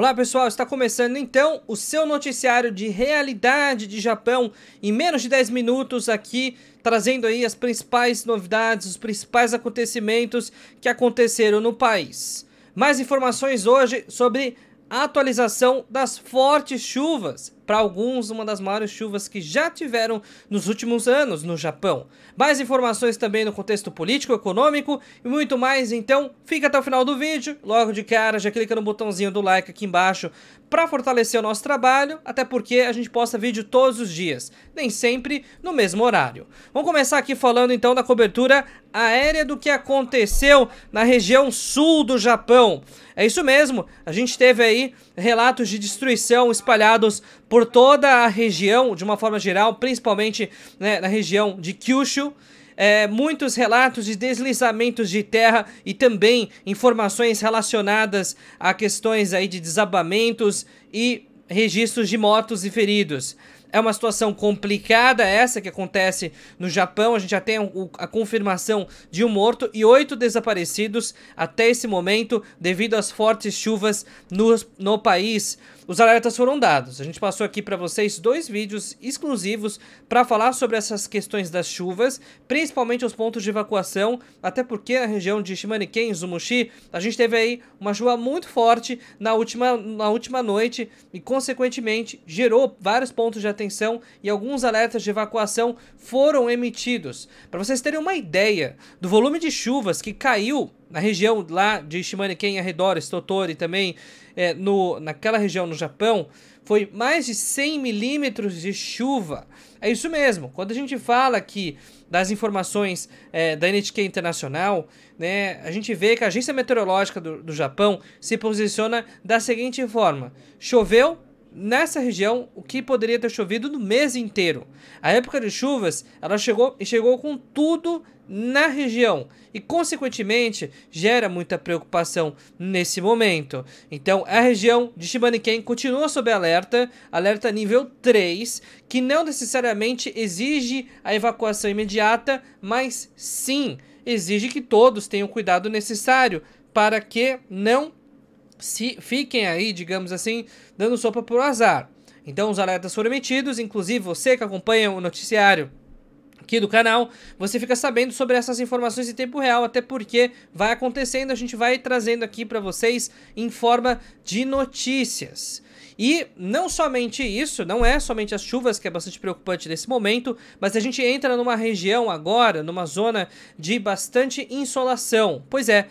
Olá pessoal, está começando então o seu noticiário de realidade de Japão em menos de 10 minutos aqui, trazendo aí as principais novidades, os principais acontecimentos que aconteceram no país. Mais informações hoje sobre a atualização das fortes chuvas para alguns, uma das maiores chuvas que já tiveram nos últimos anos no Japão. Mais informações também no contexto político, econômico e muito mais, então fica até o final do vídeo. Logo de cara, já clica no botãozinho do like aqui embaixo para fortalecer o nosso trabalho, até porque a gente posta vídeo todos os dias, nem sempre no mesmo horário. Vamos começar aqui falando então da cobertura aérea do que aconteceu na região sul do Japão. É isso mesmo, a gente teve aí relatos de destruição espalhados por por toda a região, de uma forma geral, principalmente né, na região de Kyushu. É, muitos relatos de deslizamentos de terra e também informações relacionadas a questões aí de desabamentos e registros de mortos e feridos. É uma situação complicada essa que acontece no Japão. A gente já tem a confirmação de um morto e oito desaparecidos até esse momento devido às fortes chuvas no, no país. Os alertas foram dados. A gente passou aqui para vocês dois vídeos exclusivos para falar sobre essas questões das chuvas, principalmente os pontos de evacuação, até porque na região de Shimaniken, Zumushi, a gente teve aí uma chuva muito forte na última, na última noite e, consequentemente, gerou vários pontos de atenção e alguns alertas de evacuação foram emitidos. Para vocês terem uma ideia do volume de chuvas que caiu na região lá de Shimaniken, arredores, Totori também, é, no, naquela região no Japão, foi mais de 100 milímetros de chuva. É isso mesmo. Quando a gente fala aqui das informações é, da NTK Internacional, né, a gente vê que a Agência Meteorológica do, do Japão se posiciona da seguinte forma: choveu nessa região o que poderia ter chovido no mês inteiro. A época de chuvas, ela chegou e chegou com tudo na região e consequentemente gera muita preocupação nesse momento. Então, a região de Shibaniken continua sob alerta, alerta nível 3, que não necessariamente exige a evacuação imediata, mas sim exige que todos tenham o cuidado necessário para que não se fiquem aí, digamos assim, dando sopa por azar. Então os alertas foram emitidos, inclusive você que acompanha o noticiário aqui do canal, você fica sabendo sobre essas informações em tempo real, até porque vai acontecendo, a gente vai trazendo aqui para vocês em forma de notícias. E não somente isso, não é somente as chuvas que é bastante preocupante nesse momento, mas a gente entra numa região agora, numa zona de bastante insolação. Pois é,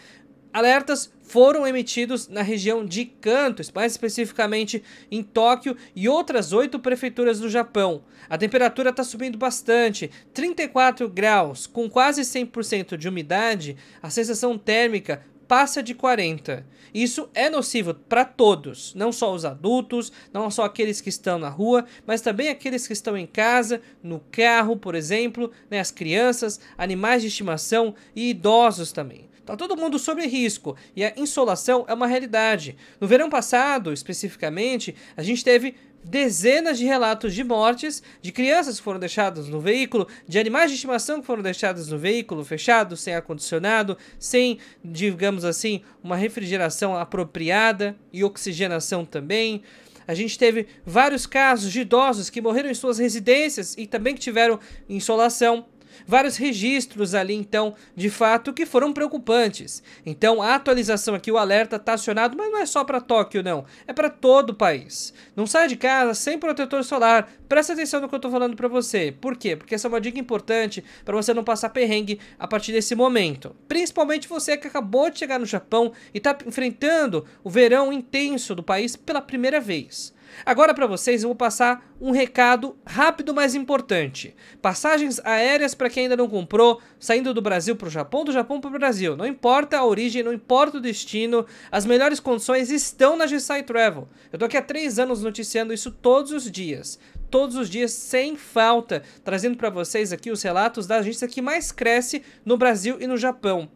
Alertas foram emitidos na região de Kanto, mais especificamente em Tóquio e outras oito prefeituras do Japão. A temperatura está subindo bastante, 34 graus, com quase 100% de umidade, a sensação térmica passa de 40. Isso é nocivo para todos, não só os adultos, não só aqueles que estão na rua, mas também aqueles que estão em casa, no carro, por exemplo, né, as crianças, animais de estimação e idosos também. Tá todo mundo sobre risco e a insolação é uma realidade. No verão passado, especificamente, a gente teve dezenas de relatos de mortes, de crianças que foram deixadas no veículo, de animais de estimação que foram deixados no veículo fechado, sem ar-condicionado, sem, digamos assim, uma refrigeração apropriada e oxigenação também. A gente teve vários casos de idosos que morreram em suas residências e também que tiveram insolação. Vários registros ali, então, de fato, que foram preocupantes. Então, a atualização aqui, o alerta está acionado, mas não é só para Tóquio, não. É para todo o país. Não saia de casa sem protetor solar. Presta atenção no que eu estou falando para você. Por quê? Porque essa é uma dica importante para você não passar perrengue a partir desse momento. Principalmente você que acabou de chegar no Japão e está enfrentando o verão intenso do país pela primeira vez. Agora para vocês eu vou passar um recado rápido, mas importante. Passagens aéreas para quem ainda não comprou, saindo do Brasil para o Japão, do Japão para o Brasil. Não importa a origem, não importa o destino, as melhores condições estão na GSI Travel. Eu tô aqui há três anos noticiando isso todos os dias. Todos os dias, sem falta, trazendo para vocês aqui os relatos da agência que mais cresce no Brasil e no Japão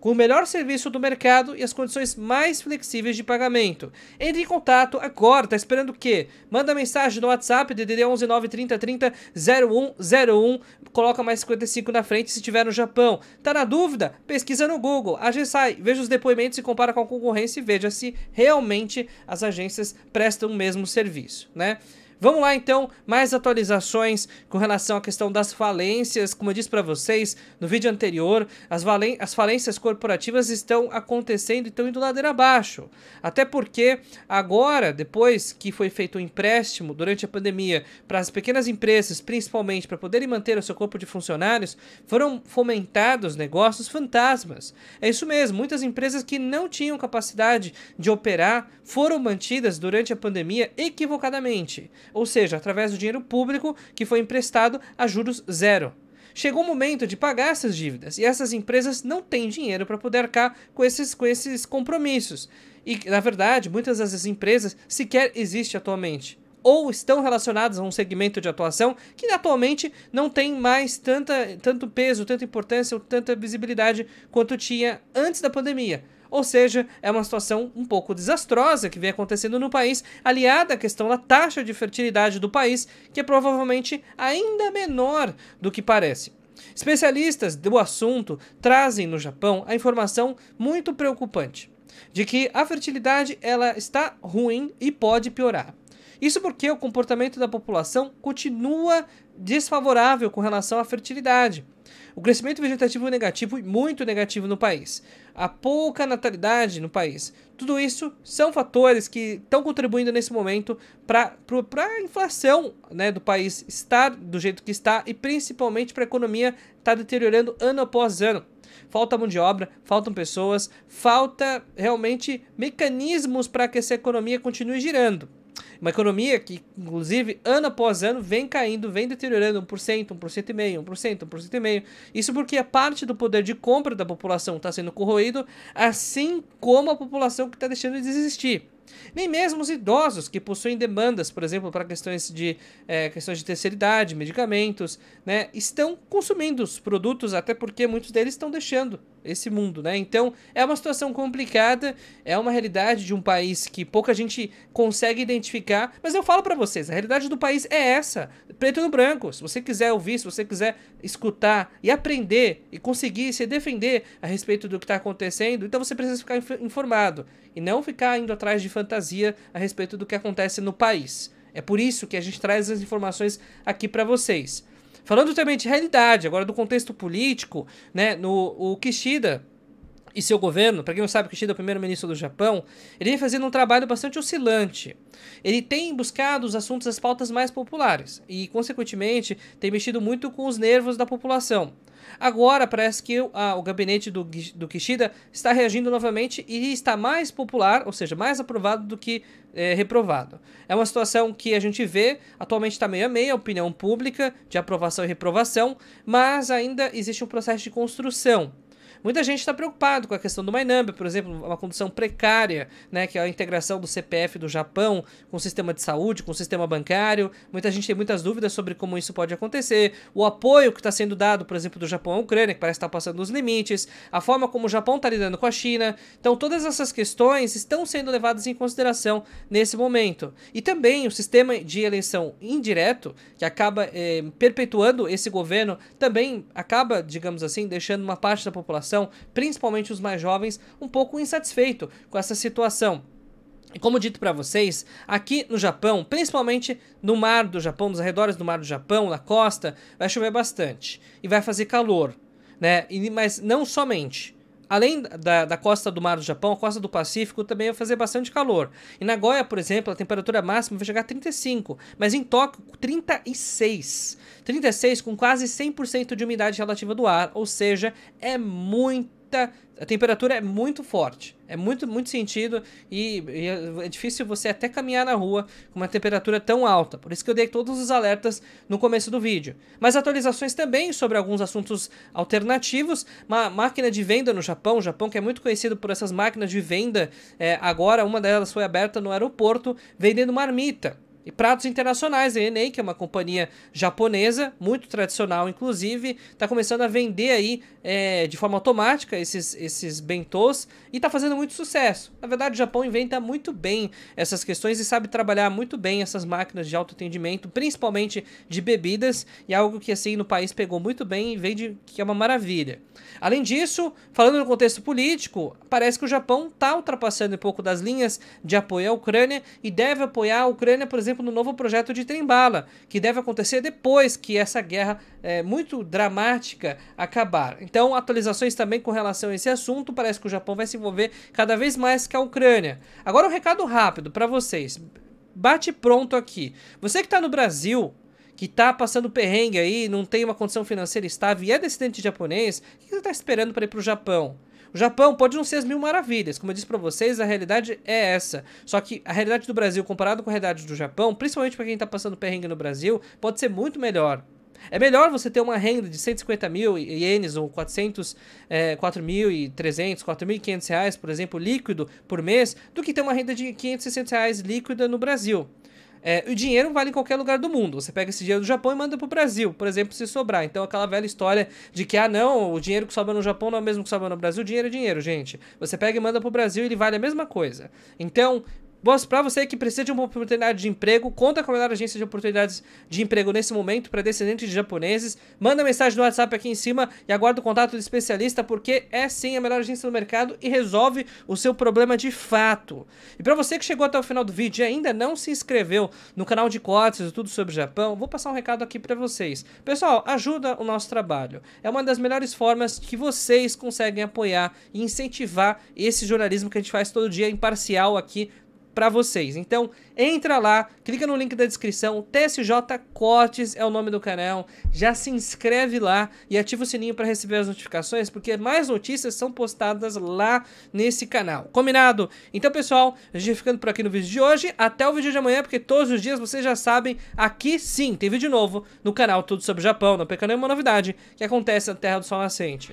com o melhor serviço do mercado e as condições mais flexíveis de pagamento. Entre em contato agora, tá esperando o quê? Manda mensagem no WhatsApp, DDD 11 930 30 0101, coloca mais 55 na frente se estiver no Japão. Tá na dúvida? Pesquisa no Google, a sai veja os depoimentos e compara com a concorrência e veja se realmente as agências prestam o mesmo serviço, né? Vamos lá então, mais atualizações com relação à questão das falências. Como eu disse para vocês no vídeo anterior, as, as falências corporativas estão acontecendo e estão indo ladeira abaixo. Até porque agora, depois que foi feito o um empréstimo durante a pandemia para as pequenas empresas, principalmente para poderem manter o seu corpo de funcionários, foram fomentados negócios fantasmas. É isso mesmo, muitas empresas que não tinham capacidade de operar foram mantidas durante a pandemia equivocadamente ou seja, através do dinheiro público que foi emprestado a juros zero. Chegou o momento de pagar essas dívidas e essas empresas não têm dinheiro para poder arcar com esses, com esses compromissos. E, na verdade, muitas dessas empresas sequer existem atualmente ou estão relacionadas a um segmento de atuação que atualmente não tem mais tanta, tanto peso, tanta importância ou tanta visibilidade quanto tinha antes da pandemia. Ou seja, é uma situação um pouco desastrosa que vem acontecendo no país, aliada à questão da taxa de fertilidade do país, que é provavelmente ainda menor do que parece. Especialistas do assunto trazem no Japão a informação muito preocupante de que a fertilidade ela está ruim e pode piorar. Isso porque o comportamento da população continua desfavorável com relação à fertilidade. O crescimento vegetativo é negativo e muito negativo no país. A pouca natalidade no país. Tudo isso são fatores que estão contribuindo nesse momento para a inflação né, do país estar do jeito que está e principalmente para a economia estar tá deteriorando ano após ano. Falta mão de obra, faltam pessoas, falta realmente mecanismos para que essa economia continue girando. Uma economia que, inclusive, ano após ano vem caindo, vem deteriorando 1%, 1,5%, 1%, 1,5%. Isso porque a parte do poder de compra da população está sendo corroído, assim como a população que está deixando de existir. Nem mesmo os idosos que possuem demandas, por exemplo, para questões de é, questões de terceira idade, medicamentos, né, estão consumindo os produtos, até porque muitos deles estão deixando esse mundo, né? Então é uma situação complicada, é uma realidade de um país que pouca gente consegue identificar, mas eu falo para vocês, a realidade do país é essa, preto no branco. Se você quiser ouvir, se você quiser escutar e aprender e conseguir se defender a respeito do que está acontecendo, então você precisa ficar inf informado e não ficar indo atrás de fantasia a respeito do que acontece no país. É por isso que a gente traz as informações aqui para vocês. Falando também de realidade, agora do contexto político, né, no, o Kishida e seu governo, para quem não sabe, Kishida é o primeiro-ministro do Japão, ele vem fazendo um trabalho bastante oscilante. Ele tem buscado os assuntos, as pautas mais populares e, consequentemente, tem mexido muito com os nervos da população. Agora parece que ah, o gabinete do, do, Kishida está reagindo novamente e está mais popular, ou seja, mais aprovado do que é, reprovado. É uma situação que a gente vê, atualmente está meio a meio, a opinião pública de aprovação e reprovação, mas ainda existe um processo de construção. Muita gente está preocupado com a questão do Mainambe, por exemplo, uma condição precária, né, que é a integração do CPF do Japão com o sistema de saúde, com o sistema bancário. Muita gente tem muitas dúvidas sobre como isso pode acontecer. O apoio que está sendo dado, por exemplo, do Japão à Ucrânia, que parece estar tá passando os limites. A forma como o Japão está lidando com a China. Então, todas essas questões estão sendo levadas em consideração nesse momento. E também o sistema de eleição indireto, que acaba eh, perpetuando esse governo, também acaba, digamos assim, deixando uma parte da população população, principalmente os mais jovens, um pouco insatisfeito com essa situação. E como dito para vocês, aqui no Japão, principalmente no mar do Japão, nos arredores do mar do Japão, na costa, vai chover bastante e vai fazer calor, né? E, mas não somente além da, da costa do Mar do Japão, a costa do Pacífico também vai fazer bastante calor. Em Nagoya, por exemplo, a temperatura máxima vai chegar a 35, mas em Tóquio, 36. 36 com quase 100% de umidade relativa do ar, ou seja, é muito muita. A temperatura é muito forte. É muito, muito sentido. E, e, é difícil você até caminhar na rua com uma temperatura tão alta. Por isso que eu dei todos os alertas no começo do vídeo. Mas atualizações também sobre alguns assuntos alternativos. Uma máquina de venda no Japão. O Japão que é muito conhecido por essas máquinas de venda. É, agora, uma delas foi aberta no aeroporto vendendo marmita. E pratos internacionais, a Enei, que é uma companhia japonesa, muito tradicional inclusive, está começando a vender aí é, de forma automática esses, esses bentôs e está fazendo muito sucesso. Na verdade, o Japão inventa muito bem essas questões e sabe trabalhar muito bem essas máquinas de autoatendimento, principalmente de bebidas, e é algo que assim no país pegou muito bem e vende que é uma maravilha. Além disso, falando no contexto político, parece que o Japão está ultrapassando um pouco das linhas de apoio à Ucrânia e deve apoiar a Ucrânia, por exemplo, exemplo, no novo projeto de Trembala, que deve acontecer depois que essa guerra é, muito dramática acabar. Então, atualizações também com relação a esse assunto. Parece que o Japão vai se envolver cada vez mais com a Ucrânia. Agora, um recado rápido para vocês. Bate pronto aqui. Você que está no Brasil, que está passando perrengue aí, não tem uma condição financeira estável e é descendente japonês, o que você está esperando para ir para o Japão? O Japão pode não ser as mil maravilhas, como eu disse para vocês, a realidade é essa. Só que a realidade do Brasil comparado com a realidade do Japão, principalmente para quem tá passando perrengue no Brasil, pode ser muito melhor. É melhor você ter uma renda de 150 mil ienes ou 400, é, 4.300, 4.500 reais, por exemplo, líquido por mês, do que ter uma renda de 500, reais líquida no Brasil. É, o dinheiro vale em qualquer lugar do mundo. Você pega esse dinheiro do Japão e manda pro Brasil, por exemplo, se sobrar. Então, aquela velha história de que, ah, não, o dinheiro que sobra no Japão não é o mesmo que sobra no Brasil. Dinheiro é dinheiro, gente. Você pega e manda pro Brasil e ele vale a mesma coisa. Então, para você que precisa de uma oportunidade de emprego, conta com a melhor agência de oportunidades de emprego nesse momento para descendentes de japoneses. Manda mensagem no WhatsApp aqui em cima e aguarda o contato do especialista, porque é sim a melhor agência do mercado e resolve o seu problema de fato. E para você que chegou até o final do vídeo e ainda não se inscreveu no canal de cortes e tudo sobre o Japão, vou passar um recado aqui para vocês. Pessoal, ajuda o nosso trabalho. É uma das melhores formas que vocês conseguem apoiar e incentivar esse jornalismo que a gente faz todo dia imparcial aqui para vocês. Então, entra lá, clica no link da descrição, TSJ Cortes é o nome do canal, já se inscreve lá e ativa o sininho para receber as notificações, porque mais notícias são postadas lá nesse canal. Combinado? Então, pessoal, a gente ficando por aqui no vídeo de hoje, até o vídeo de amanhã, porque todos os dias vocês já sabem, aqui sim, tem vídeo novo no canal Tudo Sobre o Japão, não perca nenhuma novidade que acontece na Terra do Sol Nascente.